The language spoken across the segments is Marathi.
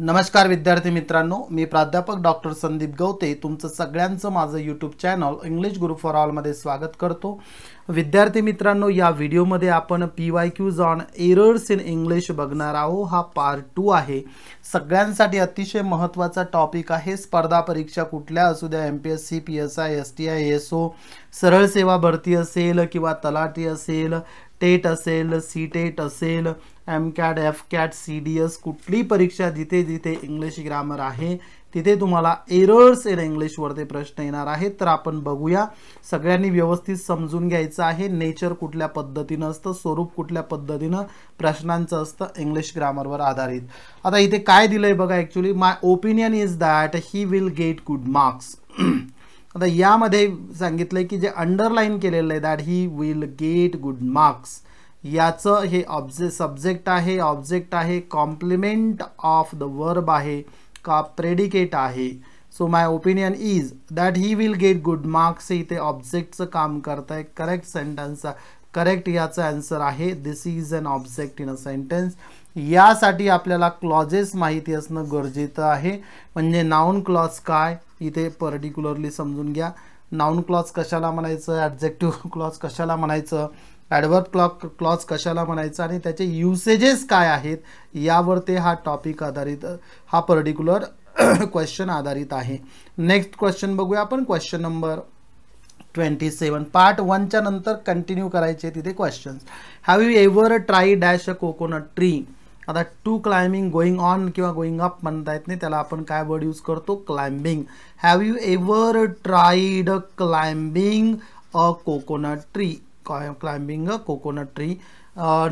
नमस्कार विद्यार्थी मित्रांनो मी प्राध्यापक डॉक्टर संदीप गवते तुमचं सगळ्यांचं माझं YouTube channel English guru for ऑलमध्ये स्वागत करतो विद्यार्थी मित्रांनो या व्हिडिओमध्ये आपण P Y Qs on errors in English बघणार आहोत हा पार्ट टू आहे सगळ्यांसाठी अतिशय महत्त्वाचा टॉपिक आहे स्पर्धा परीक्षा कुठल्या असू द्या M P S C P S I S T I S O सरळ सेवा भरती असेल किंवा तलाठी असेल टेट असेल सी टेट असेल M CAT F CAT C D S कुठली परीक्षा जिथे जिथे इंग्लिश ग्रामर आहे तिथे तुम्हाला एरर्स इन इंग्लिशवरती प्रश्न येणार आहेत तर आपण बघूया सगळ्यांनी व्यवस्थित समजून घ्यायचं आहे नेचर कुठल्या पद्धतीनं असतं स्वरूप कुठल्या पद्धतीनं प्रश्नांचं असतं इंग्लिश ग्रामरवर आधारित आता इथे काय दिलं आहे बघा actually my opinion is that he will get good marks आता यामध्ये सांगितलं आहे की जे अंडरलाईन केलेलं आहे that he will get good marks याचं हे ऑब्जे सब्जेक्ट आहे ऑब्जेक्ट आहे कॉम्प्लिमेंट ऑफ द वर्ब आहे का प्रेडिकेट आहे so my opinion is that he will get good marks इथे ऑब्जेक्टचं काम करत आहे करेक्ट सेंटेन्स करेक्ट याचं आन्सर आहे this is an object in a sentence यासाठी आपल्याला क्लॉजेस माहिती असणं गरजेचं आहे म्हणजे नाऊन क्लॉज काय इथे पर्टिक्युलरली समजून घ्या नाऊन क्लॉज कशाला म्हणायचं ॲब्जेक्टिव्ह क्लॉज कशाला म्हणायचं ॲडवर्ड क्लॉक क्लॉज कशाला म्हणायचं आणि त्याचे युसेजेस काय आहेत यावर ते हा टॉपिक आधारित हा पर्टिक्युलर क्वेश्चन आधारित आहे नेक्स्ट क्वेश्चन बघूया आपण question number twenty seven part वनच्या नंतर कंटिन्यू करायचे तिथे questions have you ever try dash a coconut tree आता टू क्लाइम्बिंग गोईंग ऑन किंवा गोइंग अप म्हणता येत नाही त्याला आपण काय वर्ड यूज करतो climbing have you ever tried climbing a coconut tree climbing a coconut tree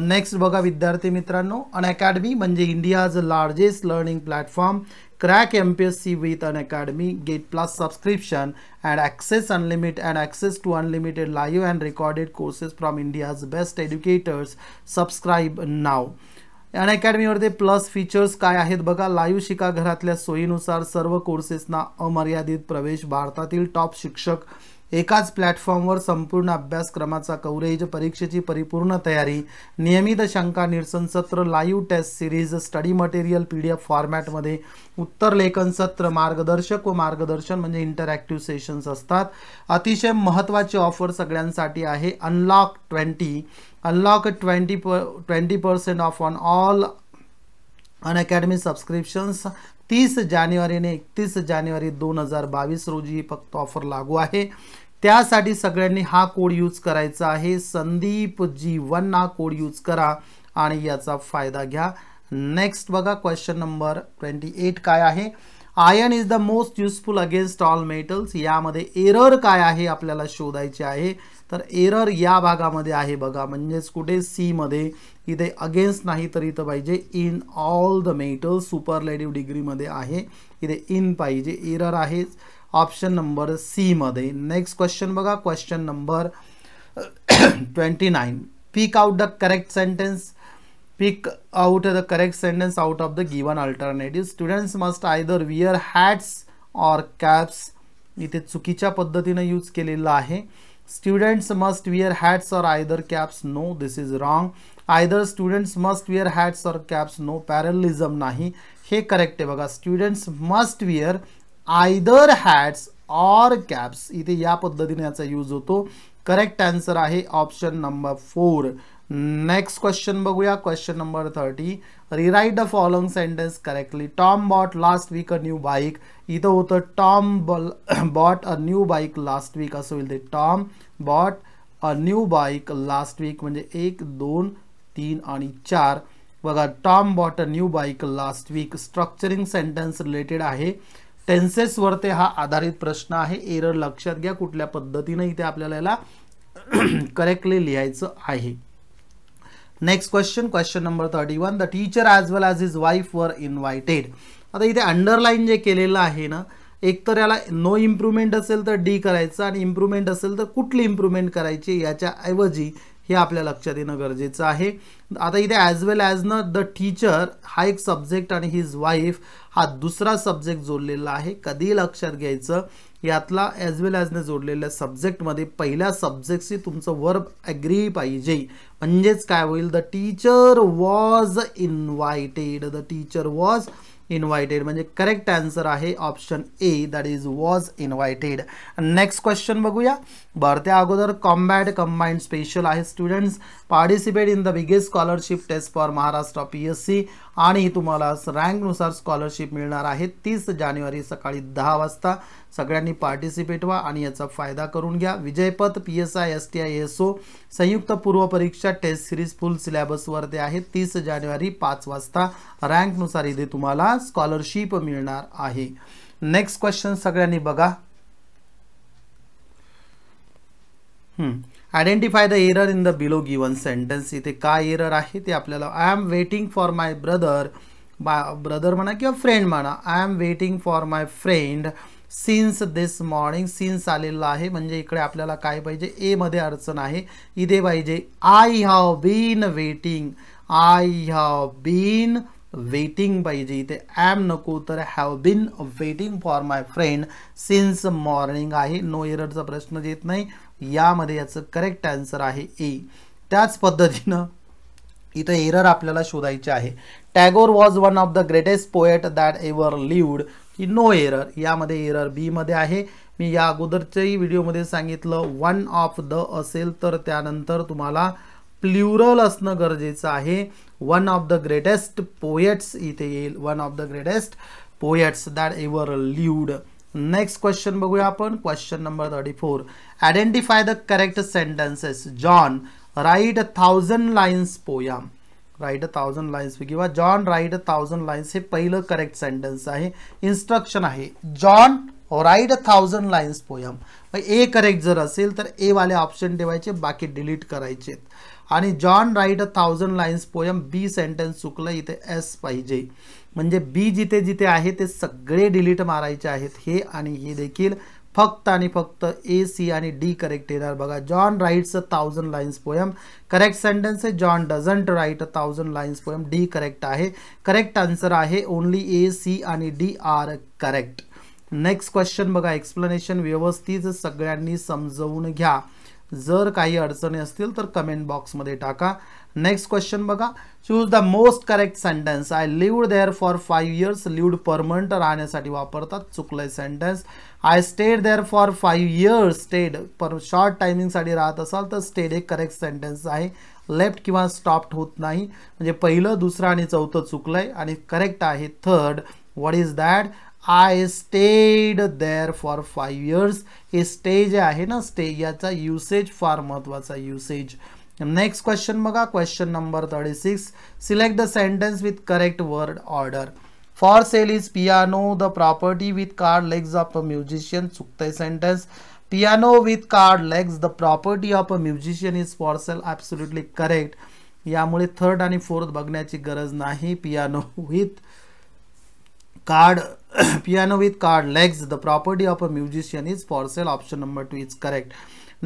next बघा विद्यार्थी मित्रांनो अन अकॅडमी म्हणजे India's largest learning platform crack M P S C with an Unacademy get plus subscription and access unlimit and access to unlimited live and recorded courses from India's best educators subscribe now अन अकॅडमीवरती प्लस फीचर्स काय आहेत बघा लाईव्ह शिका घरातल्या सोयीनुसार सर्व कोर्सेसना अमर्यादित प्रवेश भारतातील टॉप शिक्षक एकाच प्लॅटफॉर्मवर संपूर्ण अभ्यासक्रमाचा कव्हरेज परीक्षेची परिपूर्ण तयारी नियमित शंका निरसन सत्र live test series study material P D F फॉर्मॅटमध्ये उत्तर लेखन सत्र मार्गदर्शक व मार्गदर्शन म्हणजे इंटरॅक्टिव्ह सेशन्स असतात अतिशय महत्त्वाची ऑफर सगळ्यांसाठी आहे अनलॉक ट्वेंटी अनलॉक ट्वेंटी प twenty percent off on all Unacademy academy subscriptions तीस जानेवारीने एकतीस जानेवारी दोन हजार बावीस रोजी ही फक्त ऑफर लागू आहे त्यासाठी सगळ्यांनी हा कोड यूज करायचा आहे संदीप जी वन हा कोड यूज करा आणि याचा फायदा घ्या नेक्स्ट बघा क्वेश्चन नंबर ट्वेंटी एट काय आहे iron is the most useful against all metals यामध्ये एरर काय आहे आपल्याला शोधायचे आहे तर एरर या भागामध्ये आहे बघा म्हणजेच कुठे सीमध्ये इथे अगेन्स्ट नाही तर इथं पाहिजे in all the metal superlative डिग्रीमध्ये आहे इथे इन पाहिजे एरर आहे ऑप्शन नंबर सीमध्ये नेक्स्ट क्वेश्चन बघा question number twenty nine pick out the correct sentence pick out the correct sentence out of the given alternative students must either wear hats or caps इथे चुकीच्या पद्धतीनं यूज केलेलं आहे students must wear hats or either caps no this is wrong either students must wear hats or caps no parallelism nahi he correct hai baka students must wear either hats or caps ite ya paddhatine acha use hoto correct answer ahe option number 4 next question बघूया question number thirty rewrite the following sentence correctly Tom bought last week a new bike इथं होतं Tom ball bought a new bike last week असं होईल ते Tom bought a new bike last week म्हणजे एक दोन तीन आणि चार बघा Tom bought a new bike last week structuring sentence related आहे वरते हा आधारित प्रश्न आहे एरर लक्षात घ्या कुठल्या पद्धतीनं इथे आपल्याला याला करेक्टली लिहायचं आहे next question question number thirty one the teacher as well as his wife were invited आता इथे अंडरलाईन जे केलेलं आहे ना एक तर याला नो इम्प्रूव्हमेंट असेल तर डी करायचं आणि इम्प्रूव्हमेंट असेल तर कुठली इम्प्रूव्हमेंट करायची ऐवजी हे आपल्या लक्षात येणं गरजेचं आहे आता इथे ॲज वेल ॲज न द टीचर हा एक सब्जेक्ट आणि हिज वाईफ हा दुसरा सब्जेक्ट जोडलेला आहे कधी लक्षात घ्यायचं यातला ॲज वेल ॲजने जोडलेल्या सब्जेक्टमध्ये पहिल्या सब्जेक्टशी तुमचं वर्ब ॲग्री पाहिजे म्हणजेच काय होईल the teacher was invited the teacher was invited म्हणजे करेक्ट आन्सर आहे option A that is was invited next question बघूया बरं अगोदर कॉम्बॅट कंबाईंड स्पेशल आहे students participate in the biggest scholarship test for Maharashtra P S C आणि तुम्हाला रँकनुसार स्कॉलरशिप मिळणार आहे तीस जानेवारी सकाळी दहा वाजता सगळ्यांनी पार्टिसिपेट व्हा आणि याचा फायदा करून घ्या Vijaypath P S I S T I S O संयुक्त पूर्वपरीक्षा टेस्ट सिरीज फुल सिलेबसवरती आहे तीस जानेवारी पाच वाजता रँकनुसार इथे तुम्हाला स्कॉलरशिप मिळणार आहे नेक्स्ट क्वेश्चन सगळ्यांनी बघा identify the error in the below given sentence इथे काय एरर आहे ते आपल्याला I am waiting for my brother बा ब्रदर म्हणा किंवा फ्रेंड म्हणा I am waiting for my friend since this morning since आलेलं आहे म्हणजे इकडे आपल्याला काय पाहिजे एमध्ये अडचण आहे इथे पाहिजे I have been waiting I have been waiting पाहिजे इथे ॲम नको तर have been waiting for my friend since morning आहे नो एररचा प्रश्न येत नाही यामध्ये याचं करेक्ट आन्सर आहे ए त्याच पद्धतीनं इथं एरर आपल्याला शोधायचे आहे Tagore was one of the greatest poet that ever lived की नो एरर यामध्ये एरर बीमध्ये आहे मी या अगोदरच्याही व्हिडिओमध्ये सांगितलं वन ऑफ द असेल तर त्यानंतर तुम्हाला प्ल्युरल असणं गरजेचं आहे one of the greatest poets इथे येईल one of the greatest poets that ever lived next question बघूया आपण question number thirty four identify the correct sentences John write thousand lines poem write thousand lines किंवा जॉन राईट थाउजंड लाईन्स हे पहिलं करेक्ट सेंटेन्स आहे इन्स्ट्रक्शन आहे John write thousand lines poem A correct जर असेल तर एवाले ऑप्शन ठेवायचे बाकी डिलीट करायचे आणि John write a thousand lines poem B sentence चुकलं इथे एस पाहिजे म्हणजे बी जिथे जिथे आहे ते सगळे डिलीट मारायचे आहेत हे आणि हे देखील फक्त आणि फक्त ए सी आणि डी करेक्ट येणार बघा John writes a thousand lines poem correct sentence आहे John doesn't write a thousand lines poem D correct आहे करेक्ट आन्सर आहे ओन्ली ए सी आणि D are correct next question बघा एक्सप्लेनेशन व्यवस्थित सगळ्यांनी समजवून घ्या जर काही अडचणी असतील तर कमेंट बॉक्समध्ये टाका नेक्स्ट क्वेश्चन बघा choose the most correct sentence I lived there for five years lived permanent राहण्यासाठी वापरतात चुकलं sentence I stayed there for five years stayed पर शॉर्ट टायमिंगसाठी राहत असाल तर स्टेड एक करेक्ट सेंटेन्स आहे लेफ्ट किंवा स्टॉप्ड होत नाही म्हणजे पहिलं दुसरं आणि चौथं चुकलं आणि करेक्ट आहे third what is that I stayed there for five years हे स्टे जे आहे ना स्टे याचा युसेज फार महत्त्वाचा युसेज नेक्स्ट क्वेश्चन बघा question number thirty six select the sentence with correct word order for sale is piano the property with card legs of a musician चुकतंय sentence piano with card legs the property of a musician is for sale absolutely correct यामुळे थर्ड आणि फोर्थ बघण्याची गरज नाही piano with card piano with card legs the property of a musician is for sale option number two is correct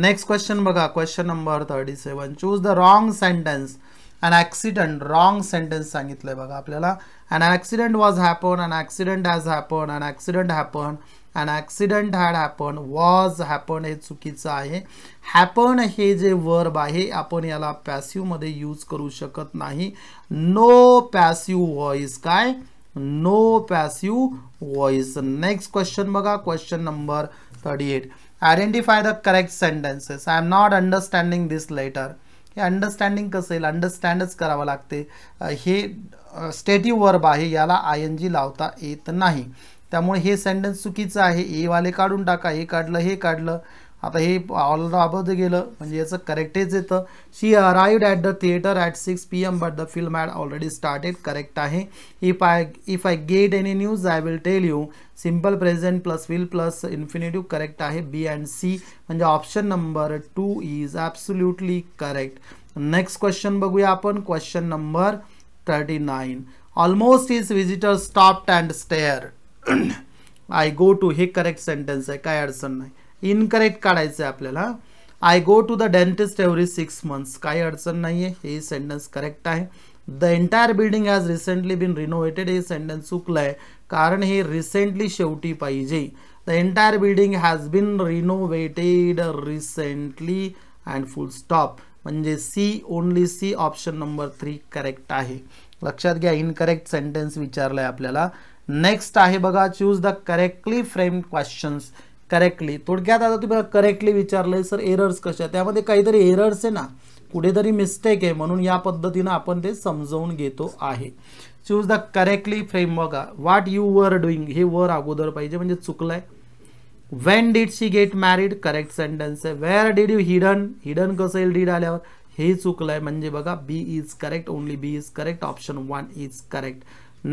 next question बघा question number thirty seven choose the wrong sentence an accident wrong sentence सांगितलं आहे बघा आपल्याला an accident was happen an accident has happen an accident happen an accident had happen was happen हे चुकीचं आहे हॅपन हे जे वर्ब आहे आपण याला पॅस्यूमध्ये यूज करू शकत नाही नो पॅसिव व्हॉइज काय no passive voice next question बघा question number thirty eight identify the correct sentences I am not understanding this letter हे अंडरस्टँडिंग कसं येईल अंडरस्टँडच करावं लागते हे स्टेटिव्ह वर्ब आहे याला आय एन जी लावता येत नाही त्यामुळे हे सेंटेन्स चुकीचं आहे एवाले काढून टाका हे काढलं हे काढलं आता हे ऑल राबत गेलं म्हणजे याचं करेक्टच येतं she arrived at the theatre at six P M but the film had already started correct आहे if I if I get any news I will tell you simple present plus will plus infinitive correct आहे बी अँड सी म्हणजे option number two is absolutely correct next question बघूया आपण question number thirty nine almost is visitor stopped and stare I go to हे करेक्ट सेंटेन्स आहे काय अडचण नाही इनकरेक्ट काढायचं आहे आपल्याला I go to the dentist every six months काही अडचण नाही आहे हे सेंटेन्स करेक्ट आहे the entire building has recently been renovated हे सेंटेन्स चुकलं आहे कारण हे रिसेंटली शेवटी पाहिजे the entire building has been renovated recently and full stop म्हणजे C only C option number three correct आहे लक्षात घ्या इनकरेक्ट सेंटेन्स विचारलं आहे आपल्याला नेक्स्ट आहे बघा choose the correctly frame questions correctly थोडक्यात आता तुम्ही करेक्टली विचारलंय सर एरर्स कशा त्यामध्ये काहीतरी एरर्स आहे ना कुठेतरी मिस्टेक आहे म्हणून या पद्धतीनं आपण ते समजवून घेतो आहे चूज द करेक्टली फ्रेम बघा व्हॉट यू वर डुईंग हे वर अगोदर पाहिजे म्हणजे चुकलंय when did she get married correct sentence आहे where did you hidden hidden कसं येईल डीड आल्यावर हे चुकलंय म्हणजे बघा B is correct only B is correct option one is correct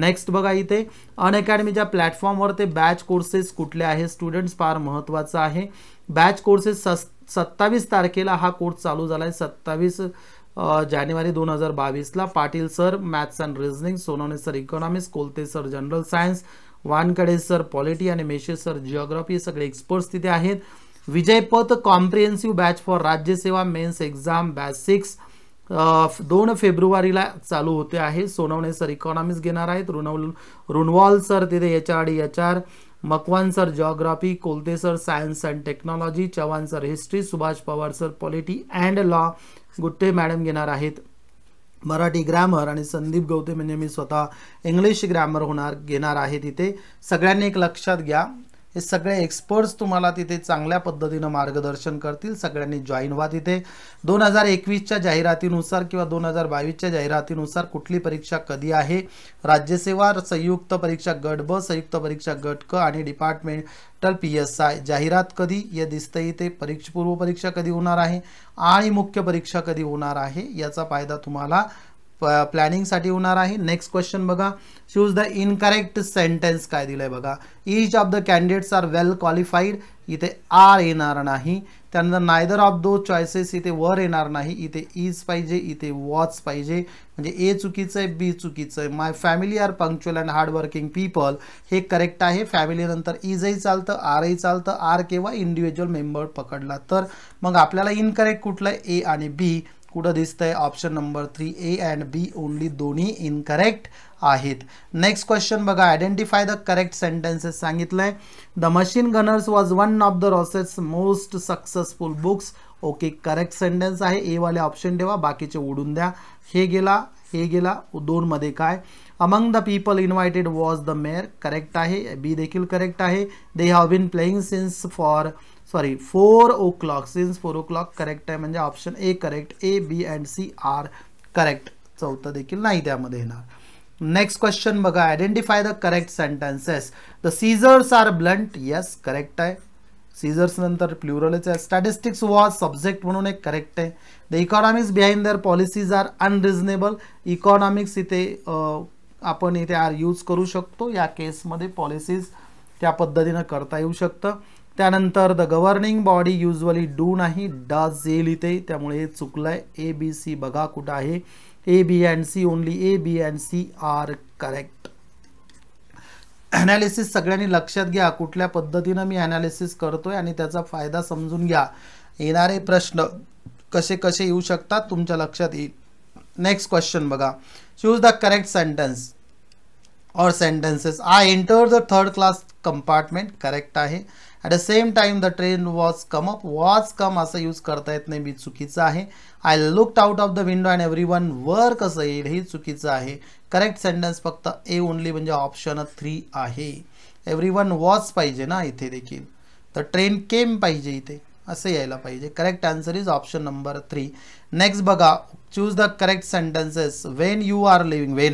next बघा इथे अनअकॅडमीच्या प्लॅटफॉर्मवर ते बॅच कोर्सेस कुठले आहे स्टुडंट्स फार महत्त्वाचं आहे बॅच कोर्सेस सस् सत्तावीस तारखेला हा कोर्स चालू झाला आहे सत्तावीस जानेवारी दोन हजार बावीसला Patil sir maths and reasoning Sonawane sir economics Kolte sir general science Wankade sir polity आणि मेशे सर जिओग्राफी सगळे एक्सपर्ट्स तिथे आहेत Vijaypath comprehensive batch for Rajyaseva mains exam batch six दोन फेब्रुवारीला चालू होते आहे सोनवणे सर इकॉनॉमिक्स घेणार आहेत रुनवल रुनवॉल सर तिथे H R D H R Makwan sir geography Kolte sir science and technology Chavan sir history Subhash Pawar sir polity and law Gutte madam घेणार आहेत मराठी ग्रॅमर आणि संदीप गौतम म्हणजे मी स्वतः इंग्लिश ग्रॅमर होणार घेणार आहे तिथे सगळ्यांनी एक लक्षात घ्या हे सगळे एक्सपर्ट्स तुम्हाला तिथे चांगल्या पद्धतीनं मार्गदर्शन करतील सगळ्यांनी जॉईन व्हा तिथे दोन हजार एकवीसच्या जाहिरातीनुसार किंवा दोन हजार बावीसच्या जाहिरातीनुसार कुठली परीक्षा कधी आहे राज्यसेवा संयुक्त परीक्षा गट ब संयुक्त परीक्षा गट क आणि डिपार्टमेंटल पी एस आय जाहिरात कधी या इथे परीक्षपूर्व परीक्षा कधी होणार आहे आणि मुख्य परीक्षा कधी होणार आहे याचा फायदा तुम्हाला प्लॅनिंगसाठी होणार आहे नेक्स्ट क्वेश्चन बघा चूज द इनकरेक्ट सेंटेन्स काय दिलं आहे बघा each of the candidates are well qualified इथे आर येणार नाही त्यानंतर नायदर ऑफ दो चॉईसेस इथे वर येणार नाही इथे इज पाहिजे इथे वॉच पाहिजे म्हणजे ए चुकीचं आहे बी चुकीचं आहे my family are punctual and hardworking people हे करेक्ट आहे फॅमिलीनंतर इजही चालतं आरही चालतं आर केव्हा इंडिव्हिज्युअल मेंबर पकडला तर मग आपल्याला इनकरेक्ट कुठलं आहे ए आणि बी कुठं दिसतंय option number three A and B only दोन्ही इनकरेक्ट आहेत नेक्स्ट क्वेश्चन बघा आयडेंटिफाय द करेक्ट सेंटेन्सेस सांगितलंय the machine gunners was one of the Ross's most successful books okay correct sentence आहे ए वाले ऑप्शन ठेवा बाकीचे उडून द्या हे गेला हे गेला दोनमध्ये काय among the people invited was the mayor correct आहे बी देखील करेक्ट आहे they have been playing since for sorry four o'clock since four o'clock correct आहे म्हणजे option A correct A B and C are correct चौथं देखील नाही त्यामध्ये येणार नेक्स्ट क्वेश्चन बघा identify the correct sentences the scissors are blunt yes correct आहे सीजर्स नंतर प्लुरलच आहे स्टॅटिस्टिक्स वॉज सब्जेक्ट म्हणून एक करेक्ट आहे the economics behind their policies are unreasonable economics इथे आपण इथे आर यूज करू शकतो या केसमध्ये पॉलिसीज त्या पद्धतीनं करता येऊ शकतं त्यानंतर the governing body usually do नाही डाज जे इथे त्यामुळे हे चुकलं आहे ए बी सी बघा कुठं आहे A B and C only A B and C are correct analysis सगळ्यांनी लक्षात घ्या कुठल्या पद्धतीनं मी ॲनालिसिस करतो आहे आणि त्याचा फायदा समजून घ्या येणारे प्रश्न कसे कसे येऊ शकतात तुमच्या लक्षात येईल नेक्स्ट क्वेश्चन बघा choose the correct sentence or sentences I enter the third class compartment correct आहे at the same time the train was come up was come असं यूज करता येत नाही मी चुकीचं आहे I looked out of the window and every one were कसं येईल हे चुकीचं आहे करेक्ट सेंटेन्स फक्त ए ओनली म्हणजे ऑप्शन थ्री आहे एव्हरी वन वॉज पाहिजे ना इथे देखील तर ट्रेन केम पाहिजे इथे असं यायला पाहिजे correct answer is option number three next बघा choose the correct sentences when you are living when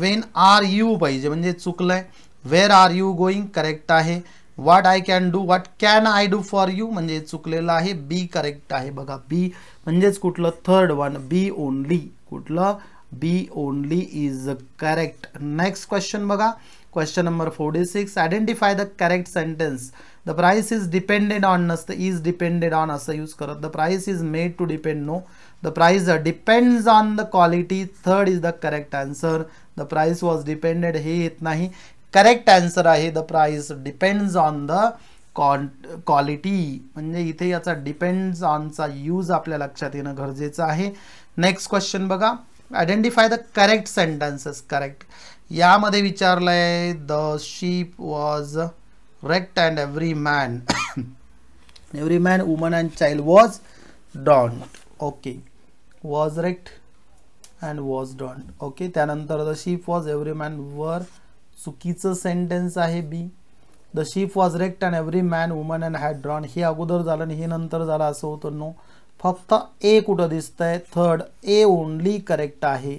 when are you पाहिजे म्हणजे चुकलं आहे where are you going correct आहे what I can do what can I do for you म्हणजे चुकलेलं आहे बी करेक्ट आहे बघा बी म्हणजेच कुठलं थर्ड वन बी ओनली कुठलं B only is correct next question बघा question number forty six identify the correct sentence the price is depended on नसतं इज डिपेंडेड ऑन असं यूज करत the price is made to depend no the price depends on the quality third is the correct answer the price was depended हे येत नाही करेक्ट आन्सर आहे the price depends on the con quality म्हणजे इथे याचा डिपेंड्स ऑनचा यूज आपल्या लक्षात येणं गरजेचं आहे नेक्स्ट क्वेश्चन बघा identify the correct sentences correct यामध्ये विचारलं आहे the ship was wrecked and every man every man woman and child was drowned okay was wrecked and was drowned okay त्यानंतर the ship was every man were चुकीचं सेंटेन्स आहे B the ship was wrecked and every man woman and had drown हे अगोदर झालं आणि हे नंतर झालं असं होतं नो फक्त ए कुठं दिसतंय थर्ड ए ओनली करेक्ट आहे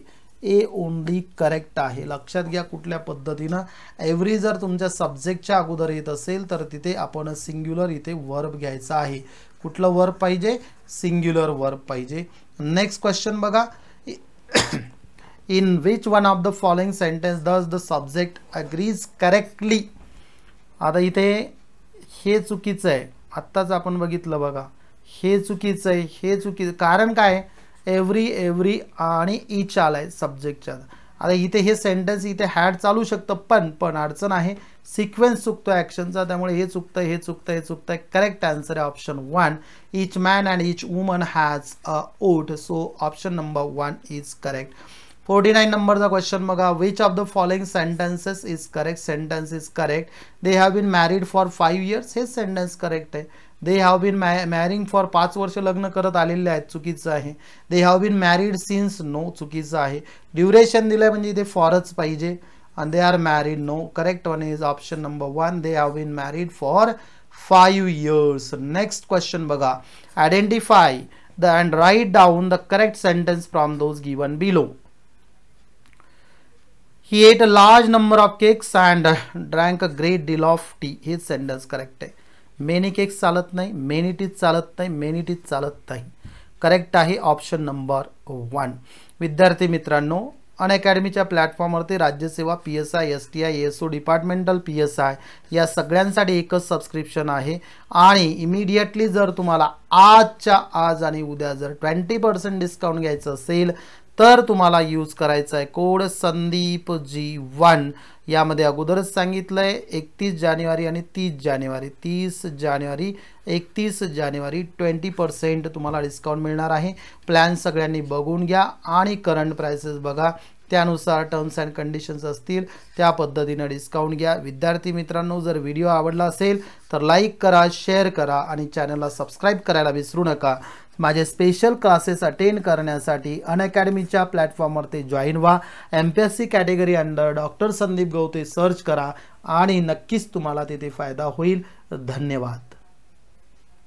ए ओनली करेक्ट आहे लक्षात घ्या कुठल्या पद्धतीनं एव्हरी जर तुमच्या सब्जेक्टच्या अगोदर येत असेल तर तिथे आपण सिंग्युलर इथे वर्ब घ्यायचा आहे कुठलं वर्ब पाहिजे सिंग्युलर वर्ब पाहिजे नेक्स्ट क्वेश्चन बघा in which one of the following sentence does the subject agrees correctly आता इथे हे चुकीचं आहे आत्ताच आपण बघितलं बघा हे चुकीचं आहे हे चुकीचं कारण काय एव्हरी एव्हरी आणि इच आहे सब्जेक्टच्या आता इथे हे सेंटेन्स इथे हॅड चालू शकतं पण पण अडचण आहे सिक्वेन्स चुकतो ॲक्शनचा त्यामुळे हे चुकतं हे चुकतं हे चुकतं आहे करेक्ट आन्सर आहे option one each man and each woman has a vote so option number one is correct forty nine नंबरचा क्वेश्चन बघा which of the following sentences is correct sentence is correct they have been married for five years हेच सेंटेन्स करेक्ट आहे they have been ma marrying for पाच वर्ष लग्न करत आलेले आहेत चुकीचं आहे they have been married since no चुकीचं आहे ड्युरेशन दिलं म्हणजे इथे फॉरच पाहिजे and they are married no correct one is option number one they have been married for five years next question बघा identify the and write down the correct sentence from those given below He ate a large number of cakes and uh, drank a great deal of tea. हे सेंटन्स करेक्ट आहे मेनी केक्स चालत नाही मेनी टीज चालत नाही मेनी टीज चालत नाही करेक्ट आहे ऑप्शन नंबर वन विद्यार्थी मित्रांनो अनअकॅडमीच्या प्लॅटफॉर्मवरती Rajyaseva P S I S T I S O departmental P S I या सगळ्यांसाठी एकच सबस्क्रिप्शन आहे आणि इमिडिएटली जर तुम्हाला आजच्या आज आणि उद्या जर ट्वेंटी पर्सेंट डिस्काउंट घ्यायचं असेल तर तुम्हाला यूज करायचा आहे कोड संदीप जी वन यामध्ये अगोदरच सांगितलं आहे एकतीस जानेवारी आणि तीस जानेवारी तीस जानेवारी एकतीस जानेवारी ट्वेंटी पर्सेंट तुम्हाला डिस्काउंट मिळणार आहे प्लॅन सगळ्यांनी बघून घ्या आणि करंट प्राइसेस बघा त्यानुसार टर्म्स अँड कंडिशन्स असतील त्या पद्धतीनं डिस्काउंट घ्या विद्यार्थी मित्रांनो जर व्हिडिओ आवडला असेल तर लाईक करा शेअर करा आणि चॅनलला सबस्क्राईब करायला विसरू नका माझे स्पेशल क्लासेस अटेंड करण्यासाठी अनअकॅडमीच्या प्लॅटफॉर्मवर जॉईन व्हा M P S C category under doctor Sandeep Gawate search करा आणि नक्कीच तुम्हाला तिथे फायदा होईल धन्यवाद